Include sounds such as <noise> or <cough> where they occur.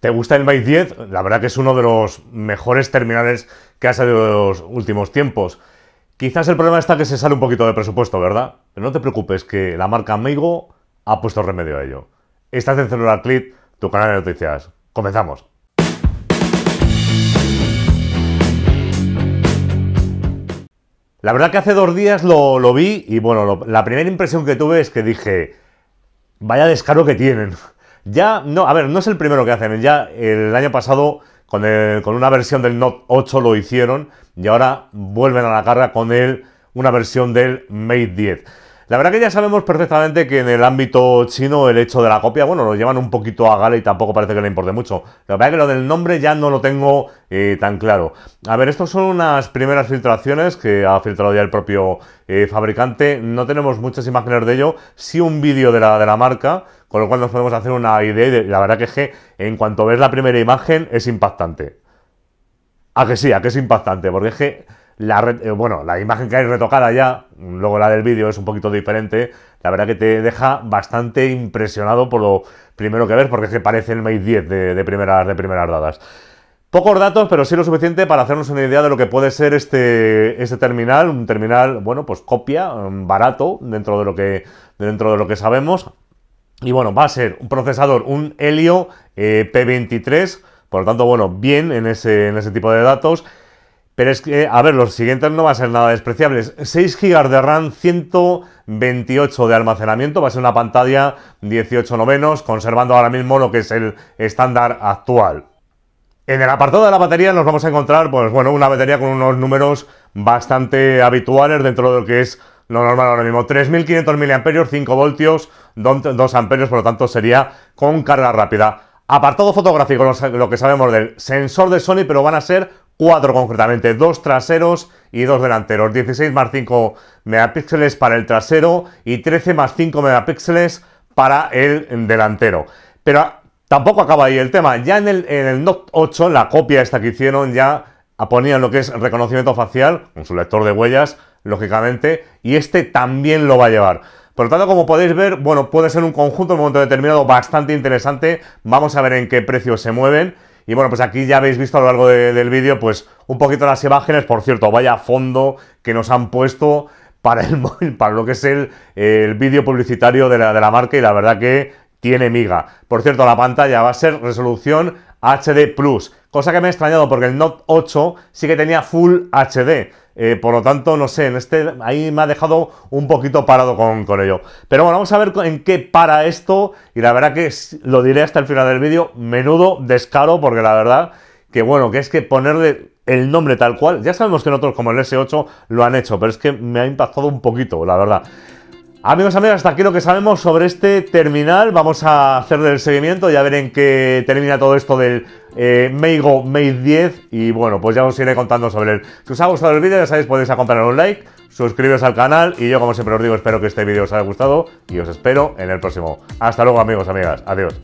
¿Te gusta el Mate 10? La verdad que es uno de los mejores terminales que ha salido de los últimos tiempos. Quizás el problema está que se sale un poquito de presupuesto, ¿verdad? Pero no te preocupes, que la marca Amigo ha puesto remedio a ello. Estás en Celular Clip, tu canal de noticias. Comenzamos. La verdad que hace dos días lo, vi y bueno, la primera impresión que tuve es que dije, vaya descaro que tienen. Ya, no, a ver, no es el primero que hacen. Ya el año pasado con, una versión del Note 8 lo hicieron y ahora vuelven a la carga con el, una versión del Mate 10. La verdad que ya sabemos perfectamente que en el ámbito chino el hecho de la copia, bueno, lo llevan un poquito a gala y tampoco parece que le importe mucho. La verdad que lo del nombre ya no lo tengo eh, tan claro. A ver, estas son unas primeras filtraciones que ha filtrado ya el propio eh, fabricante. No tenemos muchas imágenes de ello, sí un vídeo de la, de la marca con lo cual nos podemos hacer una idea y la verdad que G, en cuanto ves la primera imagen es impactante. A que sí, a que es impactante, porque es que la, eh, bueno, la imagen que hay retocada ya, luego la del vídeo es un poquito diferente, la verdad que te deja bastante impresionado por lo primero que ves, porque se parece el Mate 10 de, primeras, de primeras dadas. Pocos datos, pero sí lo suficiente para hacernos una idea de lo que puede ser este, este terminal, un terminal, bueno, pues copia, mm, barato, dentro de lo que, dentro de lo que sabemos. Y bueno, va a ser un procesador, un Helio eh, P23, por lo tanto, bueno, bien en ese, en ese tipo de datos. Pero es que, a ver, los siguientes no van a ser nada despreciables. 6 GB de RAM, 128 de almacenamiento, va a ser una pantalla 18 novenos, conservando ahora mismo lo que es el estándar actual. En el apartado de la batería nos vamos a encontrar, pues bueno, una batería con unos números bastante habituales dentro de lo que es lo normal ahora mismo. 3.500 mAh, 5 voltios, 2 amperios, por lo tanto sería con carga rápida. Apartado fotográfico, lo que sabemos del sensor de Sony, pero van a ser Cuatro concretamente, dos traseros y dos delanteros, 16 más 5 megapíxeles para el trasero y 13 más 5 megapíxeles para el delantero. Pero tampoco acaba ahí el tema, ya en el, en el Note 8, la copia esta que hicieron, ya ponían lo que es reconocimiento facial, con su lector de huellas, lógicamente, y este también lo va a llevar. Por lo tanto, como podéis ver, bueno, puede ser un conjunto en un momento determinado bastante interesante. Vamos a ver en qué precios se mueven. Y bueno, pues aquí ya habéis visto a lo largo del vídeo, pues un poquito las imágenes, por cierto, vaya fondo que nos han puesto para el <laughs> móvil, para lo que es el, el vídeo publicitario de la, de la marca y la verdad que tiene miga. Por cierto, la pantalla va a ser resolución HD+, cosa que me ha extrañado porque el Note 8 sí que tenía Full HD, eh, por lo tanto, no sé, en este ahí me ha dejado un poquito parado con, ello. Pero bueno, vamos a ver en qué para esto. Y la verdad que lo diré hasta el final del vídeo. Menudo descaro, porque la verdad que bueno, que es que ponerle el nombre tal cual. Ya sabemos que nosotros como el S8 lo han hecho, pero es que me ha impactado un poquito, la verdad. Amigos, amigos hasta aquí lo que sabemos sobre este terminal. Vamos a hacerle el seguimiento, y a ver en qué termina todo esto del eh, Meigo Mate 10 y bueno, pues ya os iré contando sobre él. Si os ha gustado el vídeo, ya sabéis, podéis acompañar un like, suscribiros al canal y yo como siempre os digo, espero que este vídeo os haya gustado y os espero en el próximo. Hasta luego amigos, amigas, adiós.